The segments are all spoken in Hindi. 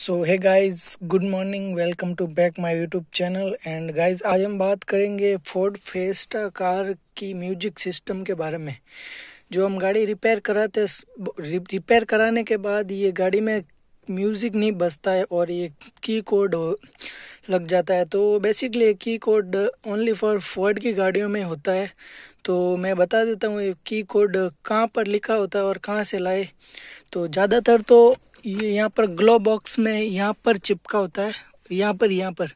so hi guys good morning welcome to back my YouTube channel and guys आज हम बात करेंगे फोर्ड फेस्टा कार की म्यूजिक सिस्टम के बारे में जो हम गाड़ी रिपेयर कराते रिपेयर कराने के बाद ये गाड़ी में म्यूज़िक नहीं बजता है और ये की कोड लग जाता है तो बेसिकली की कोड ओनली फॉर फोर्ड की गाड़ियों में होता है तो मैं बता देता हूँ ये की कोड कहाँ पर लिखा होता है और कहाँ से लाए तो ज़्यादातर तो ये यहाँ पर ग्लो बॉक्स में यहाँ पर चिपका होता है यहाँ पर यहाँ पर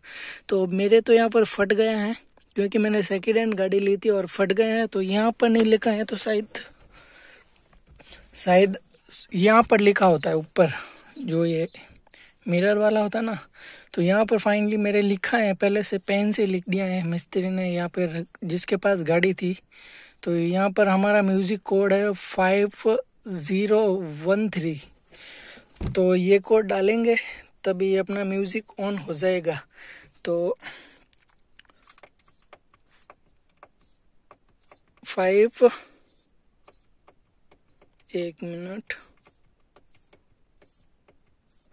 तो मेरे तो यहाँ पर फट गए हैं क्योंकि मैंने सेकेंड हैंड गाड़ी ली थी और फट गए हैं तो यहाँ पर नहीं लिखा है तो शायद शायद यहाँ पर लिखा होता है ऊपर जो ये मिरर वाला होता ना तो यहाँ पर फाइनली मेरे लिखा है पहले से पेन से लिख दिया है मिस्त्री ने यहाँ पर जिसके पास गाड़ी थी तो यहाँ पर हमारा म्यूज़िक कोड है फाइव ज़ीरो वन थ्री तो ये कोड डालेंगे तभी अपना म्यूज़िक ऑन हो जाएगा तो फाइव एक मिनट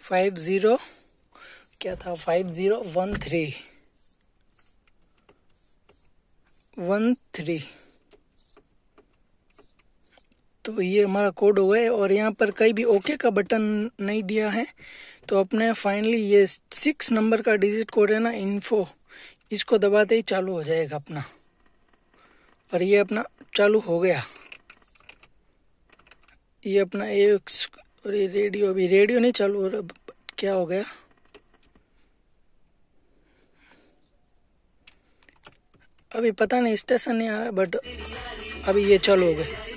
फाइव ज़ीरो क्या था five zero one three one three तो ये हमारा कोड हो गए और यहाँ पर कहीं भी ओके का बटन नहीं दिया है तो अपने फाइनली ये सिक्स नंबर का डिजिट कोड है ना इन्फो इसको दबाते ही चालू हो जाएगा अपना और ये अपना चालू हो गया ये अपना एक और ये रेडियो अभी रेडियो नहीं चालू हो रहा क्या हो गया अभी पता नहीं स्टेशन नहीं आ रहा बट अभी ये चालू हो गया